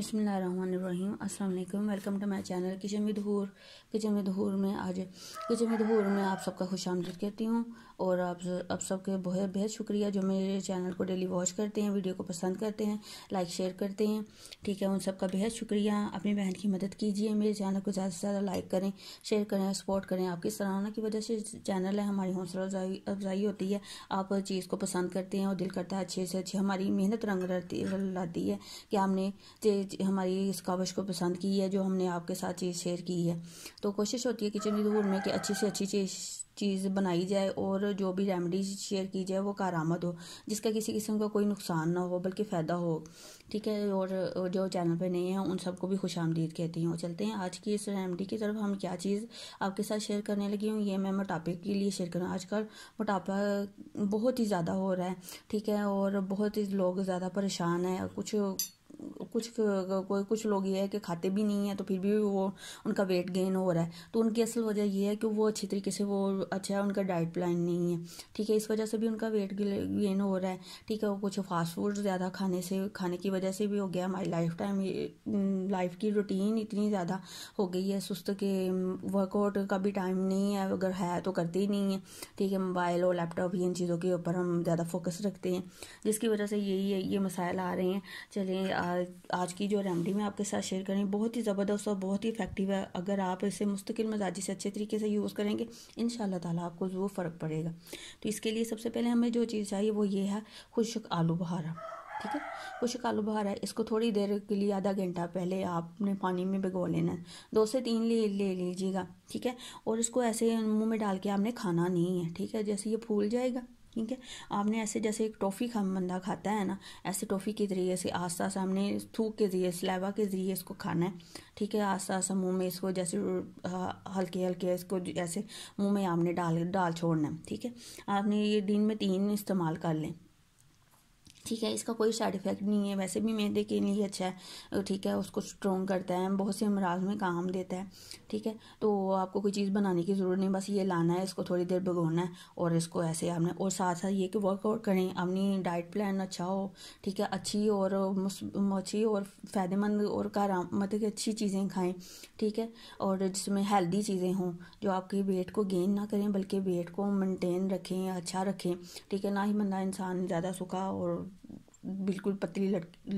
बिसमीम अस्सलाम वालेकुम welcome to my channel kitchen with Hoor kitchen with Hoor में आज किचन विद हूर में आप सबका खुश आमदीद कहती हूँ और आप आप सबके बहुत बेहद शुक्रिया जो मेरे चैनल को डेली वॉच करते हैं वीडियो को पसंद करते हैं लाइक शेयर करते हैं ठीक है उन सबका बेहद शुक्रिया अपनी बहन की मदद कीजिए मेरे चैनल को ज़्यादा से ज़्यादा लाइक करें शेयर करें सपोर्ट करें आपकी सराहना की वजह से चैनल है हमारी हौसला अफजाई होती है आप चीज़ को पसंद करते हैं और दिल करता है अच्छे से अच्छी हमारी मेहनत रंग लाती है कि हमने हमारी इस कावश को पसंद की है जो हमने आपके साथ चीज़ शेयर की है तो कोशिश होती है किचन दूर में कि अच्छी से अच्छी चीज़ चीज़ बनाई जाए और जो भी रेमडीज शेयर की जाए वो कारामद हो जिसका किसी किस्म का कोई नुकसान ना हो बल्कि फ़ायदा हो ठीक है और जो चैनल पे नए हैं उन सबको भी खुश आमदीद कहती हूँ चलते हैं आज की इस रेमडी की तरफ हम क्या चीज़ आपके साथ शेयर करने लगी हूँ ये मैं मोटापे के लिए शेयर करूँ आजकल मोटापा बहुत ही ज़्यादा हो रहा है ठीक है और बहुत ही लोग ज़्यादा परेशान हैं कुछ कुछ कोई कुछ लोग ये है कि खाते भी नहीं है तो फिर भी वो उनका वेट गेन हो रहा है तो उनकी असल वजह ये है कि वो अच्छी तरीके से वो अच्छा है उनका डाइट प्लान नहीं है ठीक है इस वजह से भी उनका वेट गेन हो रहा है ठीक है वो कुछ फास्ट फूड ज़्यादा खाने से खाने की वजह से भी हो गया हमारी लाइफ टाइम लाइफ की रूटीन इतनी ज़्यादा हो गई है सुस्त के वर्कआउट का भी टाइम नहीं है अगर है तो करते ही नहीं है ठीक है मोबाइल और लैपटॉप इन चीज़ों के ऊपर हम ज़्यादा फोकस रखते हैं जिसकी वजह से यही ये मसाइल आ रहे हैं चलिए आज की जो रेमडी मैं आपके साथ शेयर करें बहुत ही ज़बरदस्त और बहुत ही इफेक्टिव है अगर आप इसे मुस्तकिल मजाजी से अच्छे तरीके से यूज़ करेंगे इन ताला आपको ज़रूर फ़र्क पड़ेगा तो इसके लिए सबसे पहले हमें जो चीज़ चाहिए वो ये है खुशक आलू बहारा ठीक है खुशक आलू बहारा इसको थोड़ी देर के लिए आधा घंटा पहले आपने पानी में भिगो लेना है दो से तीन ले ले लीजिएगा ठीक है और इसको ऐसे मुँह में डाल के आपने खाना नहीं है ठीक है जैसे ये फूल जाएगा ठीक है आपने ऐसे जैसे एक टॉफ़ी खा बंदा खाता है ना ऐसे टॉफ़ी के ज़रिए से आस्ता आस्ता हमने थूक के ज़रिए स्लाइवा के ज़रिए इसको खाना है ठीक है आस्ता आस्ता मुंह में इसको जैसे हल्के हल्के इसको जैसे मुंह में आपने डाल डाल छोड़ना है ठीक है आपने ये दिन में तीन इस्तेमाल कर लें ठीक है इसका कोई साइड इफ़ेक्ट नहीं है वैसे भी मैदे के लिए अच्छा है ठीक है उसको स्ट्रॉन्ग करता है बहुत से अमराज में काम देता है ठीक है तो आपको कोई चीज़ बनाने की ज़रूरत नहीं बस ये लाना है इसको थोड़ी देर भगोना है और इसको ऐसे आपने और साथ साथ ये कि वर्कआउट करें अपनी डाइट प्लान अच्छा हो ठीक है अच्छी और अच्छी और फ़ायदेमंद और कार मतलब कि अच्छी चीज़ें खाएँ ठीक है और जिसमें हेल्दी चीज़ें हों जो आपके वेट को गेन ना करें बल्कि वेट को मेंटेन रखें अच्छा रखें ठीक है ना ही बंदा इंसान ज़्यादा सूखा और बिल्कुल पतली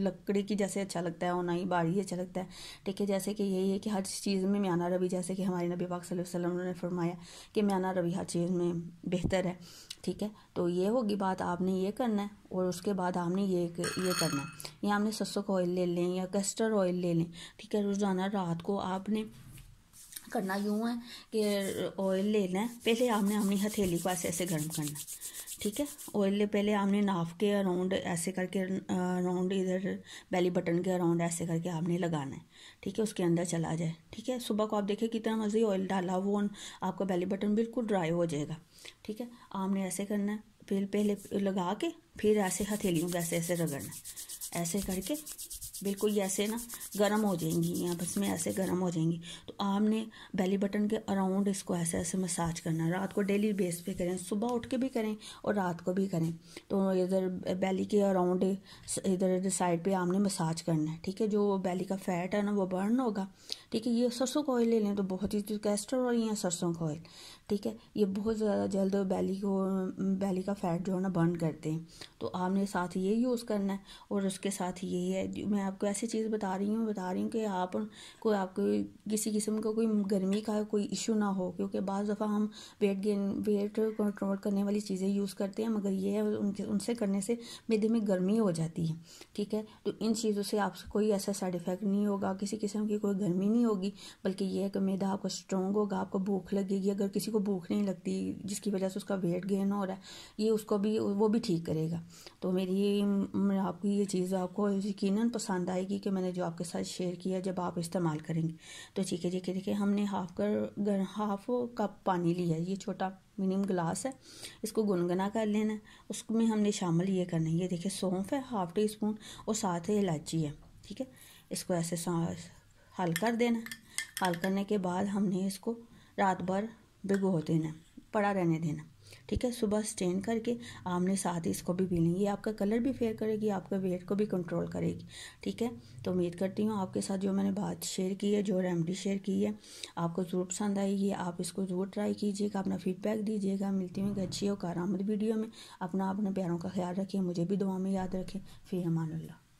लकड़ी की जैसे अच्छा लगता है और ना ही बारी अच्छा लगता है ठीक है जैसे कि यही है कि हर चीज़ में म्याना रवि जैसे कि हमारे नबी पाक वसल्लम ने फरमाया कि म्याना रवि हर चीज़ में बेहतर है ठीक है तो ये होगी बात आपने ये करना है और उसके बाद आपने ये ये करना है या आपने सरसों का ऑयल ले लें या कस्टर्ड ऑयल ले लें ठीक है रोज़ाना रात को आपने करना यूँ है कि ऑयल लेना है पहले आपने अपनी हथेली को ऐसे ऐसे गर्म करना है ठीक है ऑयल पहले आपने नाफ के अराउंड ऐसे करके अराउंड इधर बेली बटन के अराउंड ऐसे करके आपने लगाना है ठीक है उसके अंदर चला जाए ठीक है सुबह को आप देखें कितना मज़े ऑयल डाला वो आपका बेली बटन बिल्कुल ड्राई हो जाएगा ठीक है आपने ऐसे करना है फिर पहले लगा के फिर ऐसे हथेलियों को ऐसे ऐसे रगड़ना ऐसे करके बिल्कुल ऐसे ना गर्म हो जाएंगी यहाँ बस में ऐसे गर्म हो जाएंगी तो आपने बेली बटन के अराउंड इसको ऐसे ऐसे मसाज करना रात को डेली बेस पे करें सुबह उठ के भी करें और रात को भी करें तो इधर बेली के अराउंड इधर साइड पे आपने मसाज करना है ठीक है जो बेली का फैट है ना वो बर्न होगा ठीक है ये सरसों का ऑयल ले लें तो बहुत ही कैस्टर ऑयल या सरसों का ऑयल ठीक है ये बहुत ज़्यादा जल्द बेली को बेली का फैट जो है ना बर्न करते हैं तो आपने साथ ये यूज़ करना है और उसके साथ ये है मैं आपको ऐसी चीज़ बता रही हूँ बता रही हूँ कि आप कोई आपको किसी किस्म का कोई गर्मी का कोई इशू ना हो क्योंकि बज़ दफ़ा हम वेट गेन वेट कंट्रोल करने वाली चीज़ें यूज़ करते हैं मगर ये है उनके उनसे करने से मेदे में गर्मी हो जाती है ठीक है तो इन चीज़ों से आपसे कोई ऐसा साइड इफ़ेक्ट नहीं होगा किसी किस्म की कोई गर्मी नहीं होगी बल्कि ये है कि मैदा आपको स्ट्रॉन्ग होगा आपको भूख लगेगी अगर किसी को भूख नहीं लगती जिसकी वजह से उसका वेट गेन हो रहा है ये उसको भी वो भी ठीक करेगा तो मेरी आपकी ये चीज़ आपको यकीन पसंद पसंद आएगी कि मैंने जो आपके साथ शेयर किया जब आप इस्तेमाल करेंगे तो ठीक है ठीक है हमने हाफ कर हाफ कप पानी लिया ये छोटा मिनिमम गिलास है इसको गुनगुना कर लेना है उसमें हमने शामिल ये करना है ये देखिए सौंफ है हाफ टी स्पून और साथ ही इलायची है ठीक है इसको ऐसे हल कर देना हल करने के बाद हमने इसको रात भर भिगो देना पड़ा रहने देना ठीक है सुबह स्टेन करके आमने साथ इसको भी पी लेंगे आपका कलर भी फेयर करेगी आपका वेट को भी कंट्रोल करेगी ठीक है तो उम्मीद करती हूँ आपके साथ जो मैंने बात शेयर की है जो रेमडी शेयर की है आपको ज़रूर पसंद आएगी आप इसको ज़रूर ट्राई कीजिएगा अपना फीडबैक दीजिएगा मिलती हूँ एक अच्छी और कारामद वीडियो में अपना अपने प्यारों का ख्याल रखिए मुझे भी दुआ में याद रखें फिर अमानुल्ला